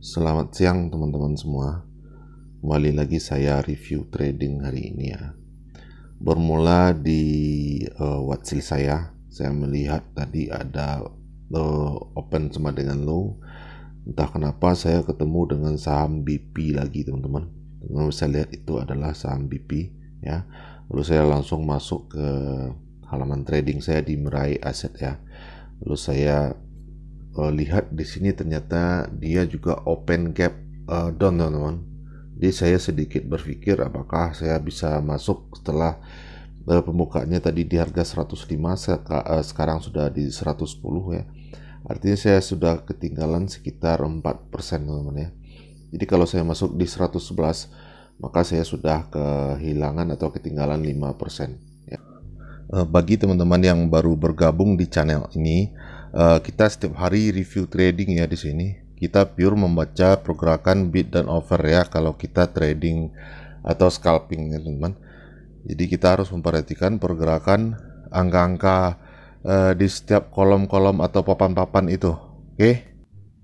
Selamat siang teman-teman semua. Kembali lagi saya review trading hari ini ya. Bermula di uh, eh, watchlist saya, saya melihat tadi ada uh, open sama dengan low. Entah kenapa saya ketemu dengan saham BP lagi teman-teman. Teman-teman bisa lihat itu adalah saham BP ya. Lalu saya langsung masuk ke halaman trading saya di Merai Aset ya. Lalu saya uh, lihat di sini ternyata dia juga open gap uh, down teman-teman. Jadi saya sedikit berpikir apakah saya bisa masuk setelah uh, eh, pembukaannya tadi di harga 105 seka, uh, sekarang sudah di 110 ya. Artinya saya sudah ketinggalan sekitar 4% teman-teman ya. Jadi kalau saya masuk di 111 maka saya sudah kehilangan atau ketinggalan 5% ya. bagi teman-teman yang baru bergabung di channel ini, uh, kita setiap hari review trading ya di sini. Kita pure membaca pergerakan bid dan over ya kalau kita trading atau scalping ya teman-teman. Jadi kita harus memperhatikan pergerakan angka-angka uh, di setiap kolom-kolom atau papan-papan itu. Oke. Okay?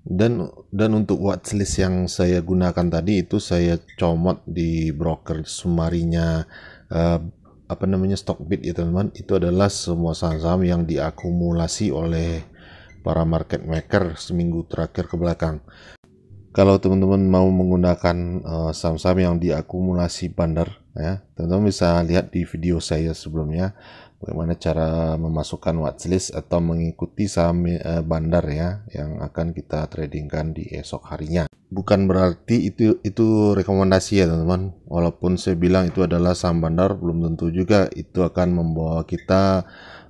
Dan dan untuk watchlist yang saya gunakan tadi itu saya comot di broker sumarinya uh, eh, apa namanya stock bid ya teman-teman itu adalah semua saham-saham yang diakumulasi oleh para market maker seminggu terakhir ke belakang. Kalau teman-teman mau menggunakan eh, saham-saham uh, yang diakumulasi bandar, ya, teman-teman bisa lihat di video saya sebelumnya bagaimana cara memasukkan watchlist atau mengikuti saham uh, bandar ya yang akan kita tradingkan di esok harinya. Bukan berarti itu itu rekomendasi ya teman-teman. Walaupun saya bilang itu adalah saham bandar, belum tentu juga itu akan membawa kita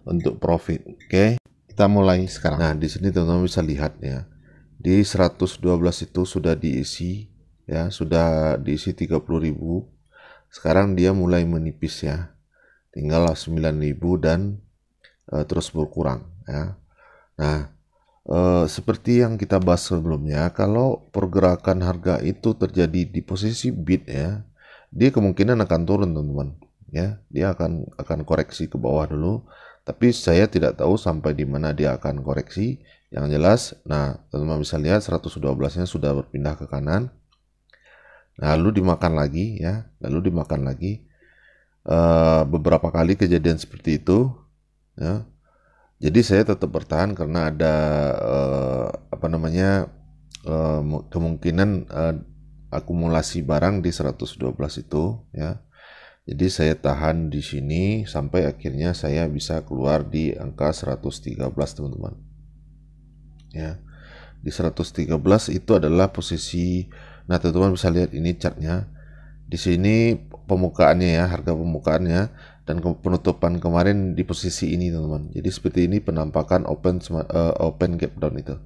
untuk profit. Oke. Okay? Kita mulai sekarang. Nah, di sini teman-teman bisa lihat ya. Di 112 itu sudah diisi ya, sudah diisi 30.000. Sekarang dia mulai menipis ya. Tinggal 9.000 dan e, terus berkurang ya. Nah, Uh, seperti yang kita bahas sebelumnya, kalau pergerakan harga itu terjadi di posisi bid ya, dia kemungkinan akan turun teman-teman, ya, dia akan akan koreksi ke bawah dulu, tapi saya tidak tahu sampai di mana dia akan koreksi. Yang jelas, nah teman-teman bisa lihat 112-nya sudah berpindah ke kanan. lalu dimakan lagi ya, lalu dimakan lagi. E, beberapa kali kejadian seperti itu. Ya. Jadi saya tetap bertahan karena ada e, apa namanya e, kemungkinan akumulasi barang di 112 itu ya jadi saya tahan di sini sampai akhirnya saya bisa keluar di angka 113 teman-teman. Ya. Di 113 itu adalah posisi nah teman-teman bisa lihat ini chartnya. Di sini pemukaannya ya, harga pemukaannya dan ke penutupan kemarin di posisi ini teman-teman. Jadi seperti ini penampakan open uh, open gap down itu.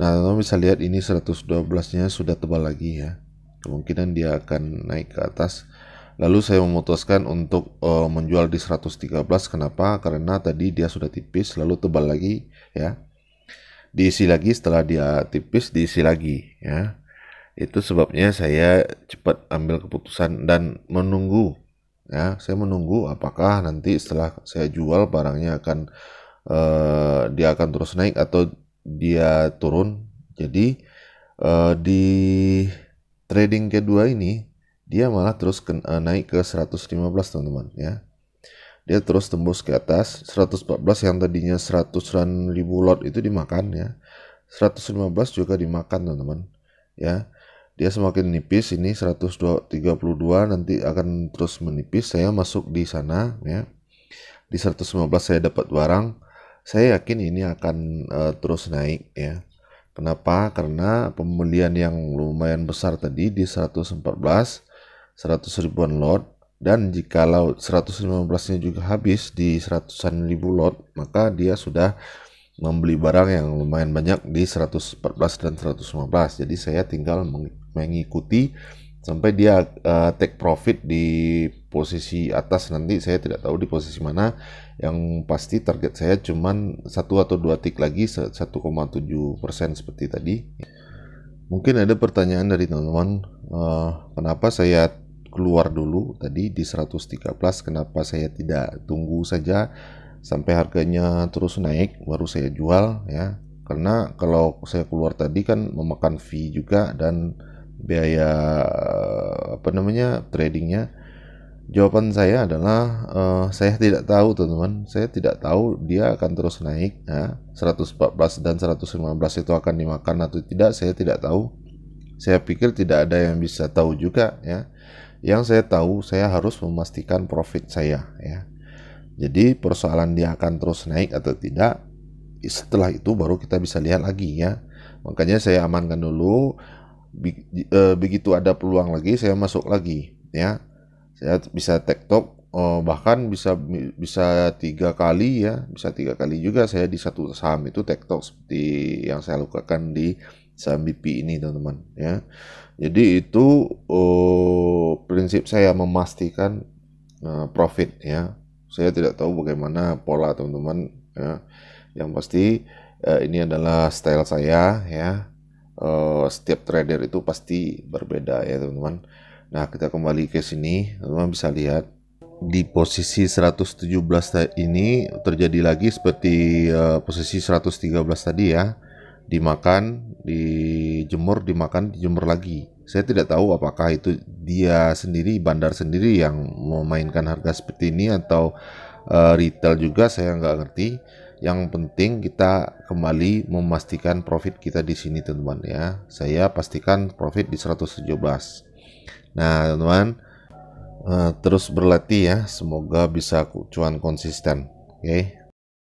Nah, teman-teman bisa lihat ini 112-nya sudah tebal lagi ya. Kemungkinan dia akan naik ke atas Lalu saya memutuskan untuk uh, menjual di 113 kenapa? Karena tadi dia sudah tipis lalu tebal lagi ya. Diisi lagi setelah dia tipis diisi lagi ya. Itu sebabnya saya cepat ambil keputusan dan menunggu ya. Saya menunggu apakah nanti setelah saya jual barangnya akan uh, dia akan terus naik atau dia turun. Jadi uh, di trading kedua ini dia malah terus ke, uh, eh, naik ke 115 teman-teman ya dia terus tembus ke atas 114 yang tadinya 100 ribu lot itu dimakan ya 115 juga dimakan teman-teman ya dia semakin nipis ini 132 nanti akan terus menipis saya masuk di sana ya di 115 saya dapat barang saya yakin ini akan uh, terus naik ya kenapa karena pembelian yang lumayan besar tadi di 114 100 ribuan lot dan jikalau 115-nya juga habis di 100an ribu lot, maka dia sudah membeli barang yang lumayan banyak di 114 dan 115. Jadi saya tinggal mengikuti sampai dia uh, take profit di posisi atas nanti saya tidak tahu di posisi mana. Yang pasti target saya cuman satu atau dua tick lagi 1,7% persen seperti tadi. Mungkin ada pertanyaan dari teman-teman, uh, kenapa saya keluar dulu tadi di 113 kenapa saya tidak tunggu saja sampai harganya terus naik baru saya jual ya karena kalau saya keluar tadi kan memakan fee juga dan biaya apa namanya tradingnya jawaban saya adalah uh, saya tidak tahu teman-teman saya tidak tahu dia akan terus naik ya 114 dan 115 itu akan dimakan atau tidak saya tidak tahu saya pikir tidak ada yang bisa tahu juga ya yang saya tahu saya harus memastikan profit saya ya. Jadi persoalan dia akan terus naik atau tidak setelah itu baru kita bisa lihat lagi ya. Makanya saya amankan dulu e, begitu ada peluang lagi saya masuk lagi ya. Saya bisa tektok e, bahkan bisa bisa tiga kali ya, bisa tiga kali juga saya di satu saham itu tektok seperti yang saya lakukan di saham BP ini teman-teman ya. Jadi itu uh, prinsip saya memastikan uh, profit ya. Saya tidak tahu bagaimana pola teman-teman ya. Yang pasti uh, ini adalah style saya ya. Uh, setiap trader itu pasti berbeda ya teman-teman. Nah, kita kembali ke sini. Teman-teman bisa lihat di posisi 117 ini terjadi lagi seperti uh, posisi 113 tadi ya dimakan, dijemur, dimakan, dijemur lagi. Saya tidak tahu apakah itu dia sendiri, bandar sendiri yang memainkan harga seperti ini atau uh, retail juga, saya nggak ngerti. Yang penting kita kembali memastikan profit kita di sini teman-teman ya. Saya pastikan profit di 117. Nah teman-teman uh, terus berlatih ya, semoga bisa cuan konsisten. Oke. Okay.